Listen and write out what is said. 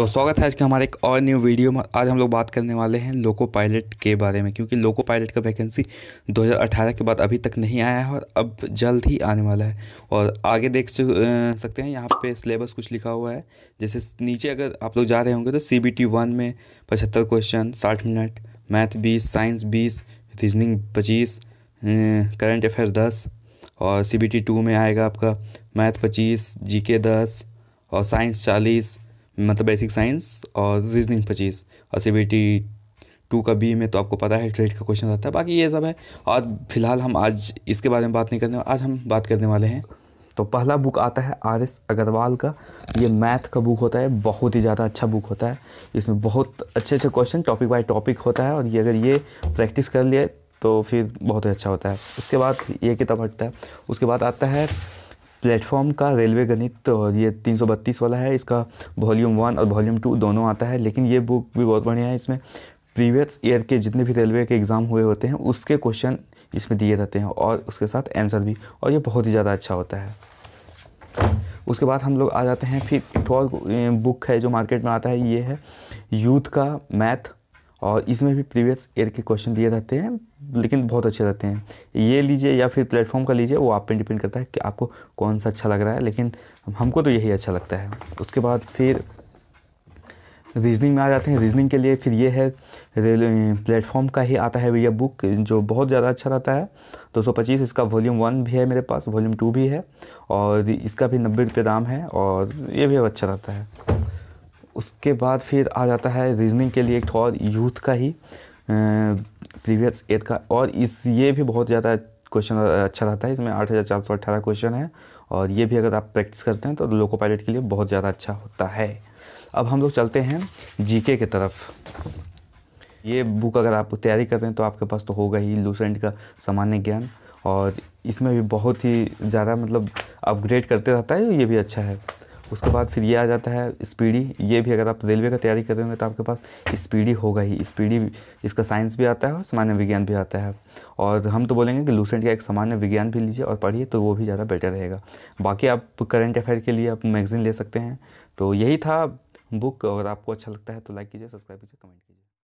तो स्वागत है आज के हमारे एक और न्यू वीडियो में आज हम लोग बात करने वाले हैं लोको पायलट के बारे में क्योंकि लोको पायलट का वैकेंसी 2018 के बाद अभी तक नहीं आया है और अब जल्द ही आने वाला है और आगे देख सकते हैं यहाँ पे सिलेबस कुछ लिखा हुआ है जैसे नीचे अगर आप लोग जा रहे होंगे तो सी बी में पचहत्तर क्वेश्चन साठ मिनट मैथ बीस साइंस बीस रीजनिंग पच्चीस करंट अफेयर दस और सी बी में आएगा आपका मैथ पच्चीस जी के दस और साइंस चालीस मतलब बेसिक साइंस और रीजनिंग पच्चीस और सी बी टी टू का बी में तो आपको पता है ट्रेड का क्वेश्चन आता है बाकी ये सब है और फिलहाल हम आज इसके बारे में बात नहीं करने आज हम बात करने वाले हैं तो पहला बुक आता है आर एस अग्रवाल का ये मैथ का बुक होता है बहुत ही ज़्यादा अच्छा बुक होता है इसमें बहुत अच्छे अच्छे क्वेश्चन टॉपिक बाय टॉपिक होता है और ये अगर ये प्रैक्टिस कर लिए तो फिर बहुत ही अच्छा होता है उसके बाद ये किताब हटता है उसके बाद आता है प्लेटफॉर्म का रेलवे गणित और ये 332 वाला है इसका वॉल्यूम वन और वॉल्यूम टू दोनों आता है लेकिन ये बुक भी बहुत बढ़िया है इसमें प्रीवियस ईयर के जितने भी रेलवे के एग्ज़ाम हुए होते हैं उसके क्वेश्चन इसमें दिए रहते हैं और उसके साथ आंसर भी और ये बहुत ही ज़्यादा अच्छा होता है उसके बाद हम लोग आ जाते हैं फिर एक और बुक है जो मार्केट में आता है ये है यूथ का मैथ और इसमें भी प्रीवियस ईयर के क्वेश्चन दिए रहते हैं लेकिन बहुत अच्छे रहते हैं ये लीजिए या फिर प्लेटफॉर्म का लीजिए वो आप पे डिपेंड करता है कि आपको कौन सा अच्छा लग रहा है लेकिन हमको तो यही अच्छा लगता है उसके बाद फिर रीजनिंग में आ जाते हैं रीजनिंग के लिए फिर ये है प्लेटफॉर्म का ही आता है भैया बुक जो बहुत ज़्यादा अच्छा रहता है दो पच्चीस इसका वॉल्यूम वन भी है मेरे पास वॉल्यूम टू भी है और इसका भी नब्बे रुपये दाम है और ये भी अच्छा रहता है उसके बाद फिर आ जाता है रीजनिंग के लिए एक और यूथ का ही प्रीवियस एथ का और इस ये भी बहुत ज़्यादा क्वेश्चन अच्छा रहता है इसमें आठ हज़ार चार सौ अट्ठारह क्वेश्चन है और ये भी अगर आप प्रैक्टिस करते हैं तो लोको पायलट के लिए बहुत ज़्यादा अच्छा होता है अब हम लोग चलते हैं जीके के तरफ ये बुक अगर आप तैयारी कर रहे हैं तो आपके पास तो होगा ही लूसेंट का सामान्य ज्ञान और इसमें भी बहुत ही ज़्यादा मतलब अपग्रेड करते रहता है ये भी अच्छा है उसके बाद फिर ये आ जाता है स्पीडी ये भी अगर आप रेलवे का तैयारी कर रहे होंगे तो आपके पास स्पीडी होगा ही स्पीडी इसका साइंस भी आता है और सामान्य विज्ञान भी आता है और हम तो बोलेंगे कि लूसेंट का एक सामान्य विज्ञान भी लीजिए और पढ़िए तो वो भी ज़्यादा बेटर रहेगा बाकी आप करंट अफेयर के लिए आप मैगज़ीन ले सकते हैं तो यही था बुक अगर आपको अच्छा लगता है तो लाइक कीजिए सब्सक्राइब कीजिए कमेंट कीजिए